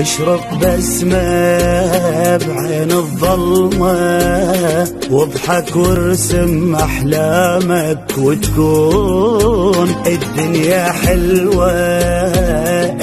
اشرق بسمة بعين الظلمة واضحك وارسم احلامك وتكون الدنيا حلوة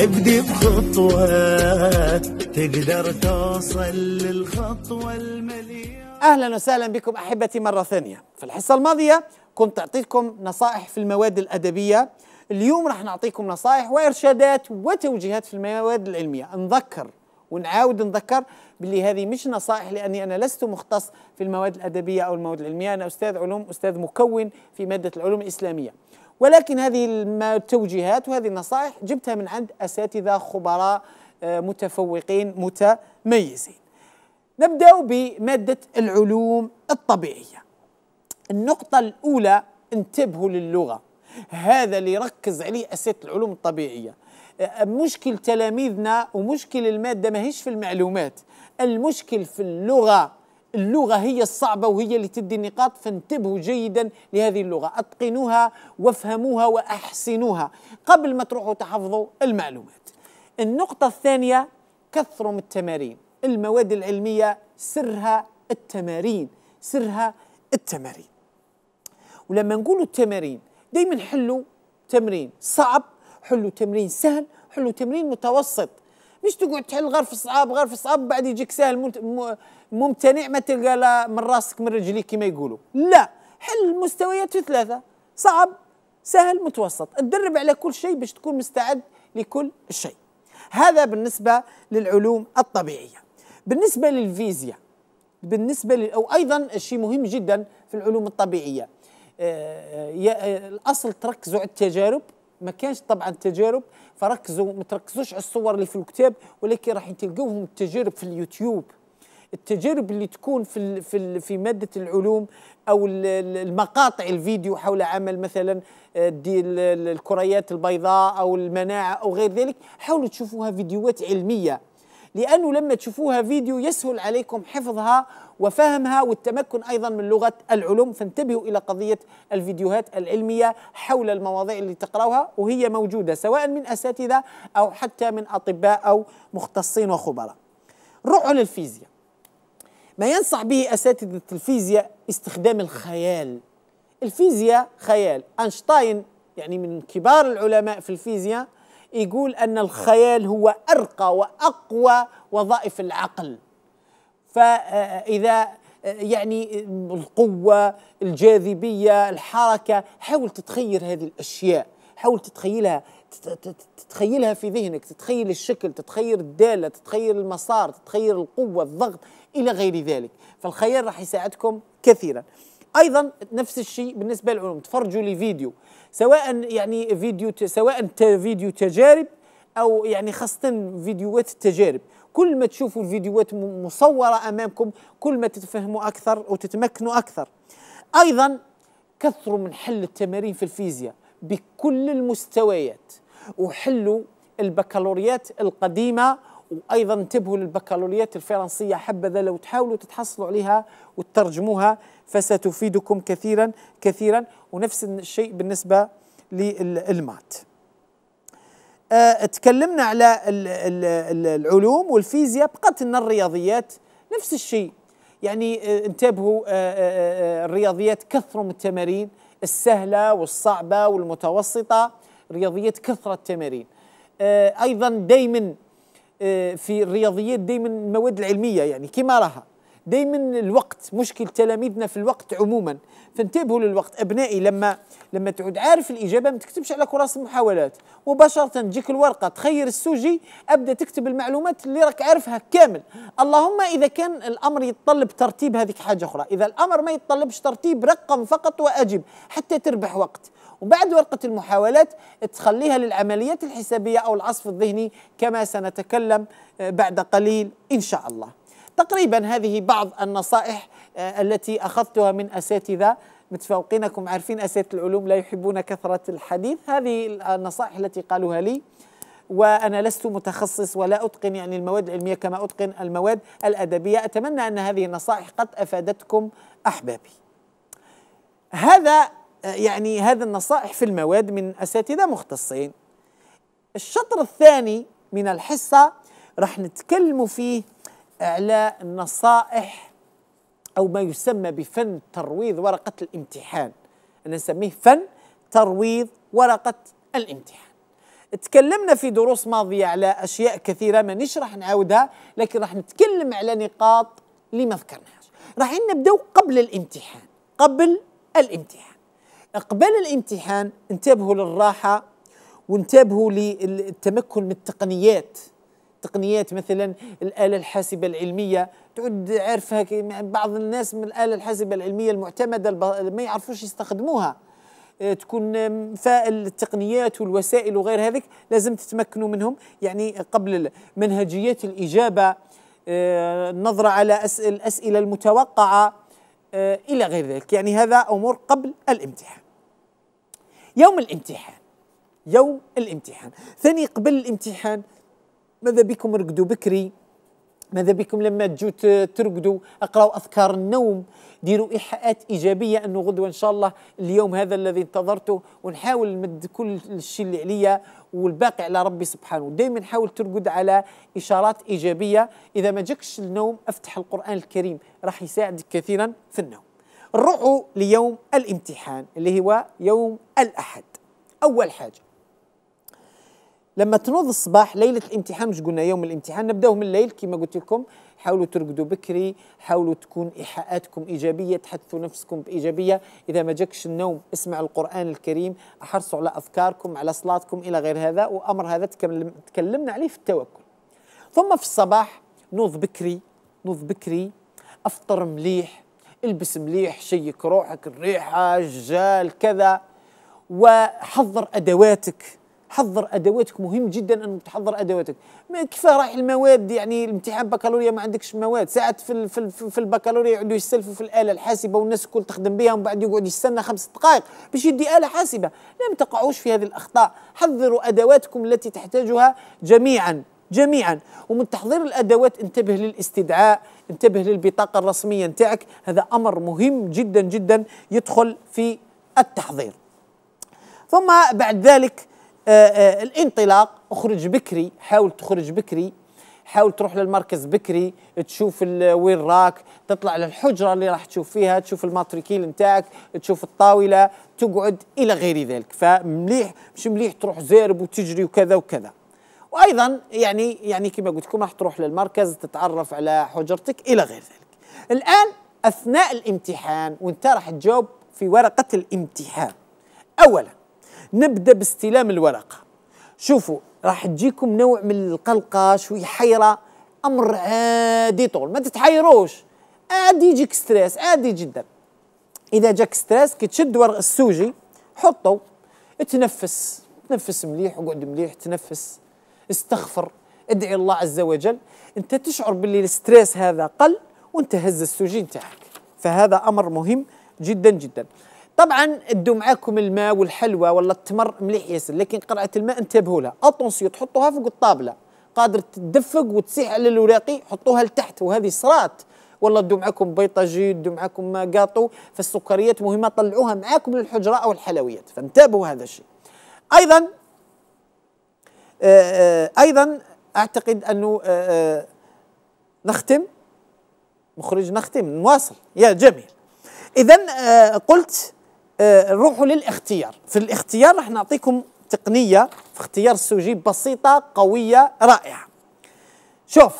ابدي بخطوة تقدر توصل للخطوة المليئة اهلا وسهلا بكم احبتي مرة ثانية في الحصة الماضية كنت اعطيكم نصائح في المواد الادبية اليوم راح نعطيكم نصائح وارشادات وتوجيهات في المواد العلميه نذكر ونعاود نذكر باللي هذه مش نصائح لاني انا لست مختص في المواد الادبيه او المواد العلميه انا استاذ علوم استاذ مكون في ماده العلوم الاسلاميه ولكن هذه التوجيهات وهذه النصائح جبتها من عند اساتذه خبراء آه، متفوقين متميزين نبدا بماده العلوم الطبيعيه النقطه الاولى انتبهوا للغه هذا اللي يركز عليه أساتذة العلوم الطبيعية أه، مشكل تلاميذنا ومشكل المادة ماهيش في المعلومات المشكل في اللغة اللغة هي الصعبة وهي اللي تدي النقاط فانتبهوا جيدا لهذه اللغة أتقنوها وافهموها وأحسنوها قبل ما تروحوا تحفظوا المعلومات النقطة الثانية كثروا من التمارين المواد العلمية سرها التمارين سرها التمارين ولما نقولوا التمارين دايما حلوا تمرين صعب حلوا تمرين سهل حلوا تمرين متوسط مش تقعد تحل غرف صعاب غرف صعاب بعد يجيك سهل ممتنع ما تلقى لا من راسك من رجليك كما يقولوا لا حل المستويات في ثلاثة صعب سهل متوسط تدرب على كل شيء باش تكون مستعد لكل شيء هذا بالنسبة للعلوم الطبيعية بالنسبة للفيزياء بالنسبة لل... أو أيضا شيء مهم جدا في العلوم الطبيعية آه، آه، آه، الاصل تركزوا على التجارب ما كانش طبعا تجارب فركزوا ما تركزوش على الصور اللي في الكتاب ولكن راح تلقوهم التجارب في اليوتيوب التجارب اللي تكون في في في ماده العلوم او المقاطع الفيديو حول عمل مثلا دي الكريات البيضاء او المناعه او غير ذلك حاولوا تشوفوها فيديوهات علميه لأنه لما تشوفوها فيديو يسهل عليكم حفظها وفهمها والتمكن أيضا من لغة العلوم فانتبهوا إلى قضية الفيديوهات العلمية حول المواضيع اللي تقرأوها وهي موجودة سواء من أساتذة أو حتى من أطباء أو مختصين وخبراء روحوا للفيزياء ما ينصح به أساتذة الفيزياء استخدام الخيال الفيزياء خيال أينشتاين يعني من كبار العلماء في الفيزياء يقول أن الخيال هو أرقى وأقوى وظائف العقل فإذا يعني القوة الجاذبية الحركة حاول تتخيل هذه الأشياء حاول تتخيلها تتخيلها في ذهنك تتخيل الشكل تتخيل الدالة تتخيل المسار تتخيل القوة الضغط إلى غير ذلك فالخيال راح يساعدكم كثيرا ايضا نفس الشيء بالنسبه للعلوم تفرجوا لي فيديو سواء يعني فيديو سواء فيديو تجارب او يعني خاصه فيديوهات التجارب كل ما تشوفوا الفيديوهات مصوره امامكم كل ما تتفهموا اكثر وتتمكنوا اكثر ايضا كثروا من حل التمارين في الفيزياء بكل المستويات وحلوا البكالوريات القديمه وايضا انتبهوا للبكالوريات الفرنسيه حبذا لو تحاولوا تتحصلوا عليها وترجموها فستفيدكم كثيرا كثيرا ونفس الشيء بالنسبه للمات آه، تكلمنا على العلوم والفيزياء بقت لنا الرياضيات نفس الشيء يعني آه، انتبهوا آه، الرياضيات كثروا من التمارين السهله والصعبه والمتوسطه رياضيات كثره التمارين ايضا دائما آه، في الرياضيات دايما المواد العلميه يعني كما راها دائما الوقت مشكل تلاميذنا في الوقت عموما فانتبهوا للوقت ابنائي لما لما تعود عارف الاجابه ما تكتبش على كراس المحاولات مباشره تجيك الورقه تخير السوجي ابدا تكتب المعلومات اللي راك عارفها كامل اللهم اذا كان الامر يتطلب ترتيب هذيك حاجه اخرى اذا الامر ما يتطلبش ترتيب رقم فقط واجب حتى تربح وقت وبعد ورقة المحاولات تخليها للعمليات الحسابية أو العصف الذهني كما سنتكلم آه، بعد قليل إن شاء الله تقريبا هذه بعض النصائح آه، التي أخذتها من أساتذة متفوقينكم عارفين أساتذة العلوم لا يحبون كثرة الحديث هذه النصائح التي قالوها لي وأنا لست متخصص ولا أتقن يعني المواد العلمية كما أتقن المواد الأدبية أتمنى أن هذه النصائح قد أفادتكم أحبابي هذا آه، يعني هذا النصائح في المواد من أساتذة مختصين الشطر الثاني من الحصة راح نتكلم فيه على النصائح أو ما يسمى بفن ترويض ورقة الامتحان أنا نسميه فن ترويض ورقة الامتحان تكلمنا في دروس ماضية على أشياء كثيرة مانيش راح نعاودها لكن راح نتكلم على نقاط اللي ما ذكرناهاش راح نبداو قبل الامتحان قبل الامتحان قبل الامتحان انتبهوا للراحة وانتبهوا للتمكن من التقنيات تقنيات مثلا الاله الحاسبه العلميه تعد عارفها بعض الناس من الاله الحاسبه العلميه المعتمده ما يعرفوش يستخدموها آه، تكون آه، فالتقنيات والوسائل وغير هذيك لازم تتمكنوا منهم يعني قبل منهجيات الاجابه آه، النظره على الاسئله المتوقعه الى غير ذلك يعني هذا امور قبل الامتحان يوم الامتحان يوم الامتحان ثاني قبل الامتحان ماذا بكم رقدوا بكري ماذا بكم لما تجوا ترقدوا اقراوا اذكار النوم ديروا ايحاءات ايجابيه انه غدوه ان شاء الله اليوم هذا الذي انتظرته ونحاول نمد كل الشيء اللي عليا والباقي على ربي سبحانه دائما حاول ترقد على اشارات ايجابيه اذا ما جاكش النوم افتح القران الكريم راح يساعدك كثيرا في النوم نروحوا ليوم الامتحان اللي هو يوم الاحد اول حاجه لما تنوض الصباح ليله الامتحان مش قلنا يوم الامتحان نبداو من الليل كما قلت لكم حاولوا ترقدوا بكري حاولوا تكون ايحاءاتكم ايجابيه تحدثوا نفسكم بايجابيه اذا ما جاكش النوم اسمع القران الكريم أحرصوا على افكاركم على صلاتكم الى غير هذا وامر هذا تكلمنا عليه في التوكل ثم في الصباح نوض بكري نوض بكري افطر مليح البس مليح شيك روحك الريحه الجال كذا وحضر ادواتك حضر ادواتك مهم جدا انك تحضر ادواتك كيف رايح المواد يعني الامتحان بكالوريا ما عندكش مواد ساعات في في, في البكالوريا يقعدوا يستلفوا في الاله الحاسبه والناس الكل تخدم بها ومن بعد يقعد يستنى خمس دقائق باش يدي اله حاسبه لا ما تقعوش في هذه الاخطاء حضروا ادواتكم التي تحتاجها جميعا جميعا ومن تحضير الادوات انتبه للاستدعاء انتبه للبطاقه الرسميه نتاعك هذا امر مهم جدا جدا يدخل في التحضير ثم بعد ذلك آه، آه، الانطلاق اخرج بكري حاول تخرج بكري حاول تروح للمركز بكري تشوف وين راك تطلع للحجره اللي راح تشوف فيها تشوف الماتريكيل نتاعك تشوف الطاوله تقعد الى غير ذلك فمليح مش مليح تروح زارب وتجري وكذا وكذا وايضا يعني يعني كما قلت لكم راح تروح للمركز تتعرف على حجرتك الى غير ذلك الان اثناء الامتحان وانت راح تجاوب في ورقه الامتحان اولا نبدا باستلام الورقه شوفوا راح تجيكم نوع من القلقه شوي حيره امر عادي طول ما تتحيروش عادي يجيك ستريس عادي جدا اذا جاك ستريس كي تشد ورق السوجي حطه تنفس تنفس مليح وقعد مليح تنفس استغفر ادعي الله عز وجل انت تشعر باللي الستريس هذا قل وانت هز السوجي نتاعك فهذا امر مهم جدا جدا طبعا ادوا معاكم الماء والحلوى ولا التمر مليح ياسر لكن قرعه الماء انتبهوا لها اتونسيون تحطوها فوق الطابله قادر تدفق وتسيح على الوراقي حطوها لتحت وهذه صرات والله ادوا معاكم بيطاجي ادوا معاكم قاطو فالسكريات مهمه طلعوها معاكم للحجره او الحلويات فانتبهوا هذا الشيء ايضا آه، آه، ايضا اعتقد انه آه، نختم مخرج نختم نواصل يا جميل اذا قلت نروحوا آه، للاختيار في الاختيار راح نعطيكم تقنيه في اختيار السوجي بسيطه قويه رائعه شوف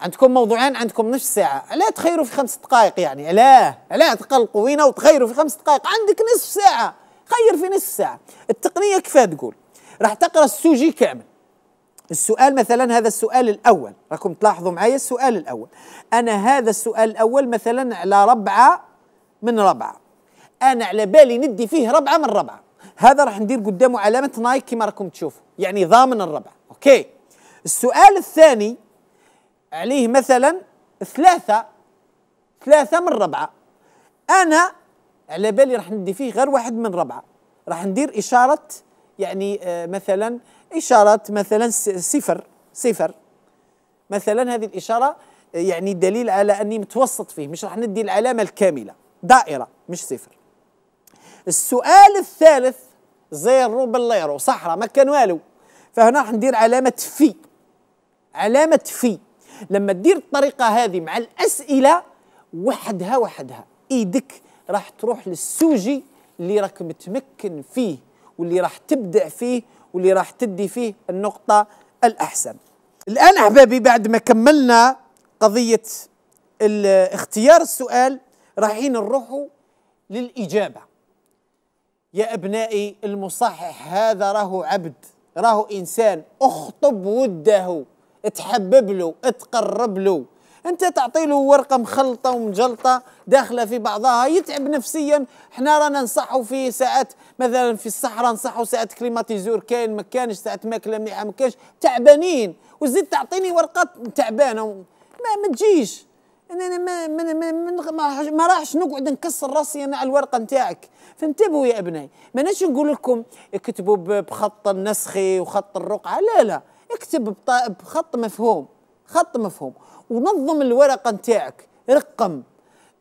عندكم موضوعين عندكم نصف ساعة لا تخيروا في خمس دقائق يعني لا لا تقلقوا وينا وتخيروا في خمس دقائق عندك نصف ساعة خير في نصف ساعة التقنية كيف تقول راح تقرأ السوجي كامل السؤال مثلا هذا السؤال الأول راكم تلاحظوا معايا السؤال الأول أنا هذا السؤال الأول مثلا على ربعة من ربعة انا على بالي ندي فيه ربعه من ربعه هذا راح ندير قدامه علامه نايك كما راكم تشوفوا يعني ضامن الربعه اوكي السؤال الثاني عليه مثلا ثلاثه ثلاثه من ربعه انا على بالي راح ندي فيه غير واحد من ربعه راح ندير اشاره يعني آه، مثلا اشاره مثلا صفر صفر مثلا هذه الاشاره آه، يعني دليل على اني متوسط فيه مش راح ندي العلامه الكامله دائره مش صفر السؤال الثالث زيرو بالليرو صحراء ما كان والو فهنا راح ندير علامة في علامة في لما تدير الطريقة هذه مع الأسئلة وحدها وحدها إيدك راح تروح للسوجي اللي راك متمكن فيه واللي راح تبدع فيه واللي راح تدي فيه النقطة الأحسن الآن أحبابي بعد ما كملنا قضية اختيار السؤال رايحين نروحوا للإجابة يا أبنائي المصحح هذا راهو عبد راهو إنسان اخطب وده تحبب له تقرب له انت تعطي له ورقه مخلطه ومجلطه داخله في بعضها يتعب نفسيا حنا رانا ننصحوا في ساعات مثلا في الصحراء ننصحوا ساعات كليماتيزور كاين ما كانش ساعات ماكله مليحه ما كانش تعبانين وزيد تعطيني ورقه تعبانه ما, ما تجيش انا ما ما ما, ما, ما راحش نقعد نكسر راسي انا على الورقه نتاعك فانتبهوا يا ابنائي ماناش نقول لكم اكتبوا بخط النسخي وخط الرقعه لا لا اكتب بخط مفهوم خط مفهوم ونظم الورقه نتاعك رقم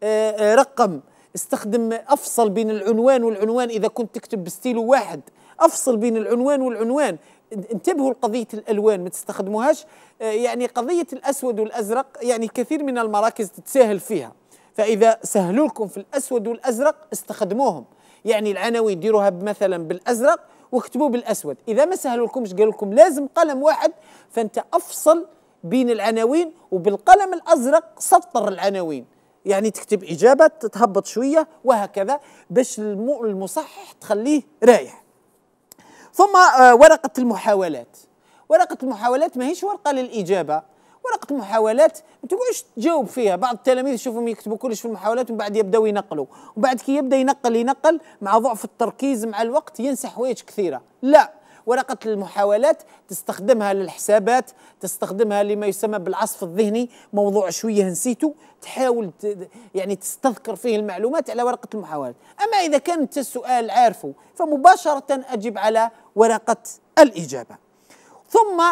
آه،, اه رقم استخدم افصل بين العنوان والعنوان اذا كنت تكتب بستيلو واحد افصل بين العنوان والعنوان انتبهوا لقضية الألوان ما تستخدموهاش آه، يعني قضية الأسود والأزرق يعني كثير من المراكز تتساهل فيها فإذا سهلوا لكم في الأسود والأزرق استخدموهم يعني العناوين ديروها مثلا بالأزرق واكتبوا بالأسود إذا ما سهلوا لكمش قالوا لكم لازم قلم واحد فأنت أفصل بين العناوين وبالقلم الأزرق سطر العناوين يعني تكتب إجابة تهبط شوية وهكذا باش المصحح تخليه رايح ثم آه، ورقة المحاولات ورقة المحاولات ماهيش ورقة للإجابة ورقة المحاولات ما تقعدش تجاوب فيها بعض التلاميذ يشوفهم يكتبوا كلش في المحاولات ومن بعد يبداو ينقلوا ومن بعد كي يبدا ينقل ينقل مع ضعف التركيز مع الوقت ينسى حوايج كثيرة لا ورقة المحاولات تستخدمها للحسابات تستخدمها لما يسمى بالعصف الذهني موضوع شوية نسيته تحاول يعني تستذكر فيه المعلومات على ورقة المحاولات أما إذا كانت السؤال عارفه فمباشرة أجب على ورقة الإجابة ثم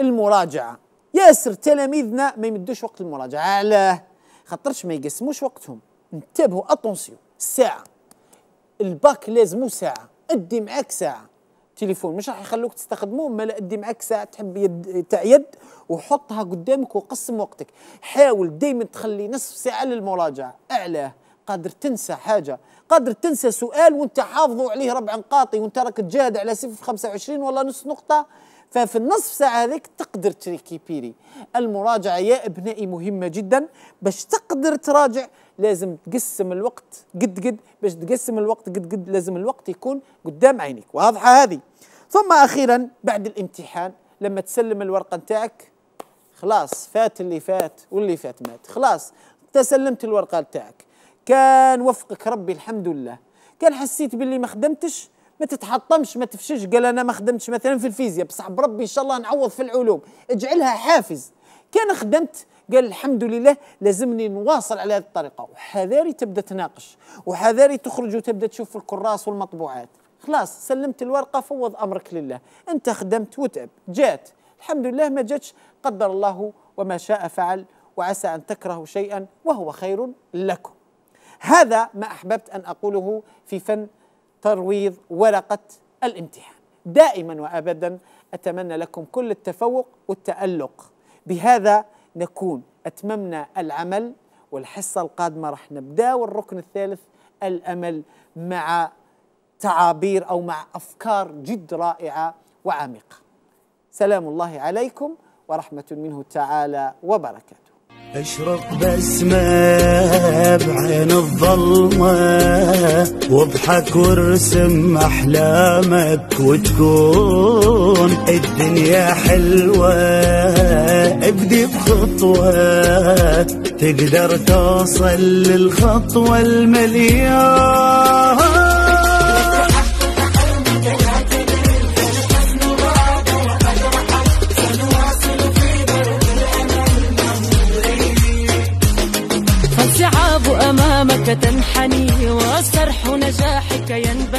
المراجعة ياسر تلاميذنا ما يمدوش وقت المراجعة علاه خاطرش ما يقسموش وقتهم انتبهوا اتونسيون ساعة الباك لازمو ساعة ادي معاك ساعة تليفون مش راح يخلوك تستخدمه ما ادي معك ساعه تحب يد تاع يد وحطها قدامك وقسم وقتك حاول دائما تخلي نصف ساعه للمراجعه اعلاه قادر تنسى حاجه قادر تنسى سؤال وانت حافظه عليه ربع نقاطي وانت راك تجاهد على صفر 25 ولا نص نقطه ففي النصف ساعة هذيك تقدر تريكيبيري المراجعة يا أبنائي مهمة جدا باش تقدر تراجع لازم تقسم الوقت قد قد باش تقسم الوقت قد قد لازم الوقت يكون قدام عينك واضحه هذه ثم اخيرا بعد الامتحان لما تسلم الورقه نتاعك خلاص فات اللي فات واللي فات مات خلاص تسلمت الورقه نتاعك كان وفقك ربي الحمد لله كان حسيت باللي ما خدمتش ما تتحطمش ما تفشش قال انا ما خدمتش مثلا في الفيزياء بصح بربي ان شاء الله نعوض في العلوم اجعلها حافز كان خدمت قال الحمد لله لازمني نواصل على هذه الطريقه وحذاري تبدا تناقش وحذاري تخرج وتبدا تشوف الكراس والمطبوعات خلاص سلمت الورقه فوض امرك لله انت خدمت وتعب جات الحمد لله ما جاتش قدر الله وما شاء فعل وعسى ان تكرهوا شيئا وهو خير لكم هذا ما احببت ان اقوله في فن ترويض ورقه الامتحان دائما وابدا اتمنى لكم كل التفوق والتالق بهذا نكون أتممنا العمل والحصة القادمة راح نبدأ والركن الثالث الأمل مع تعابير أو مع أفكار جد رائعة وعميقة سلام الله عليكم ورحمة منه تعالى وبركاته اشرق بسمة بعين الظلمة واضحك وارسم أحلامك وتكون الدنيا حلوة ابدي بخطوة تقدر توصل للخطوة المليون فالشعاب أمامك تنحني وسرح نجاحك ينبع